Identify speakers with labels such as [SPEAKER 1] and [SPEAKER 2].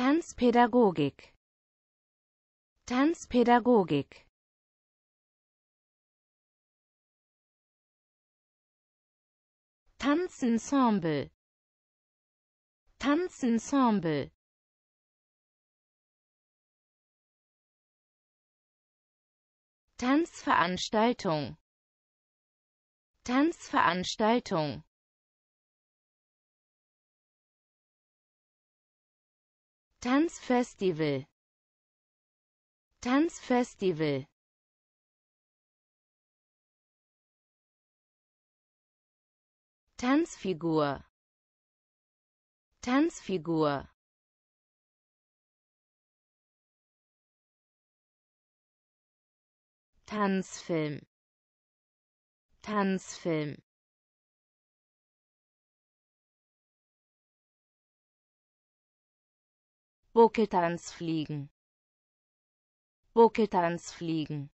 [SPEAKER 1] Tanzpädagogik Tanzpädagogik Tanzensemble Tanzensemble Tanzveranstaltung Tanzveranstaltung Tanzfestival Tanzfestival Tanzfigur Tanzfigur Tanzfilm Tanzfilm Buckeltanz fliegen. Buckeltanz fliegen.